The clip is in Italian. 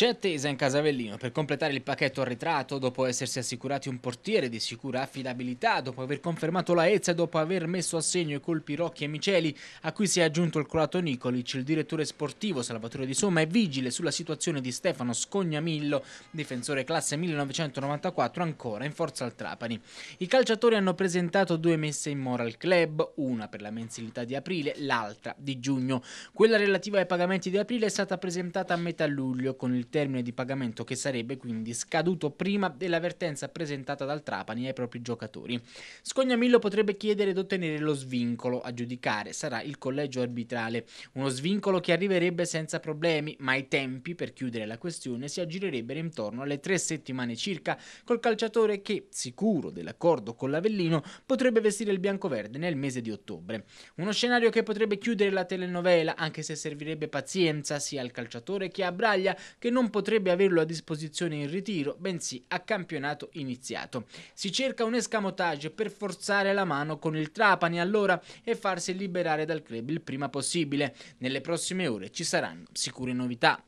C'è attesa in Casavellino per completare il pacchetto arretrato dopo essersi assicurati un portiere di sicura affidabilità, dopo aver confermato la Ezza e dopo aver messo a segno i colpi Rocchi e Miceli, a cui si è aggiunto il croato Nicolic, il direttore sportivo Salvatore Di Somma è vigile sulla situazione di Stefano Scognamillo, difensore classe 1994 ancora in forza al Trapani. I calciatori hanno presentato due messe in moral club, una per la mensilità di aprile, l'altra di giugno. Quella relativa ai pagamenti di aprile è stata presentata a metà luglio con il termine di pagamento che sarebbe quindi scaduto prima dell'avvertenza presentata dal Trapani ai propri giocatori. Scognamillo potrebbe chiedere di ottenere lo svincolo, a giudicare sarà il collegio arbitrale, uno svincolo che arriverebbe senza problemi, ma i tempi per chiudere la questione si aggirerebbero intorno alle tre settimane circa col calciatore che, sicuro dell'accordo con l'Avellino, potrebbe vestire il biancoverde nel mese di ottobre. Uno scenario che potrebbe chiudere la telenovela, anche se servirebbe pazienza sia al calciatore che a Braglia che non potrebbe averlo a disposizione in ritiro, bensì a campionato iniziato. Si cerca un escamotage per forzare la mano con il Trapani allora e farsi liberare dal club il prima possibile. Nelle prossime ore ci saranno sicure novità.